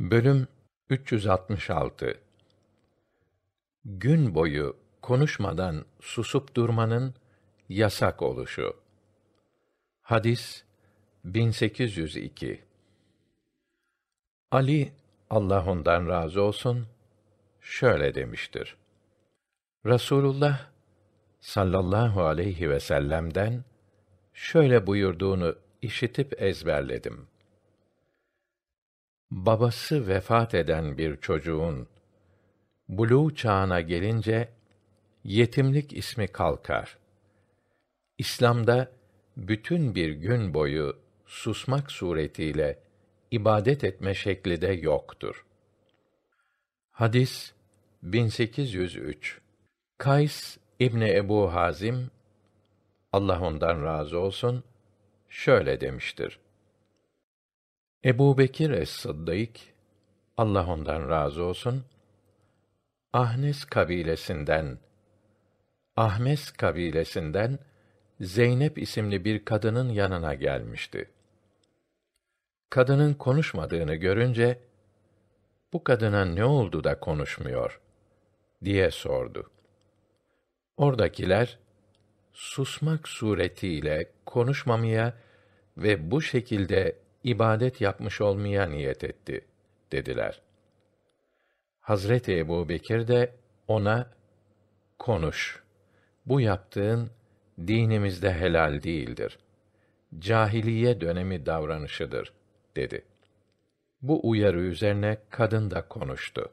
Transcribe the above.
Bölüm 366 Gün boyu konuşmadan susup durmanın yasak oluşu. Hadis 1802 Ali Allah ondan razı olsun şöyle demiştir. Rasulullah sallallahu aleyhi ve sellem'den şöyle buyurduğunu işitip ezberledim. Babası vefat eden bir çocuğun buluğ çağına gelince yetimlik ismi kalkar. İslam'da bütün bir gün boyu susmak suretiyle ibadet etme şekli de yoktur. Hadis 1803 Kays İbni Ebu Hazim Allah ondan razı olsun şöyle demiştir. Ebu Bekir es-Sıddık, Allah ondan razı olsun, Ahnes kabilesinden, Ahmes kabilesinden Zeynep isimli bir kadının yanına gelmişti. Kadının konuşmadığını görünce, bu kadına ne oldu da konuşmuyor diye sordu. Oradakiler susmak suretiyle konuşmamaya ve bu şekilde ibadet yapmış olmaya niyet etti dediler. Hazreti Ebu Bekir de ona konuş. Bu yaptığın dinimizde helal değildir. Cahiliye dönemi davranışıdır dedi. Bu uyarı üzerine kadın da konuştu.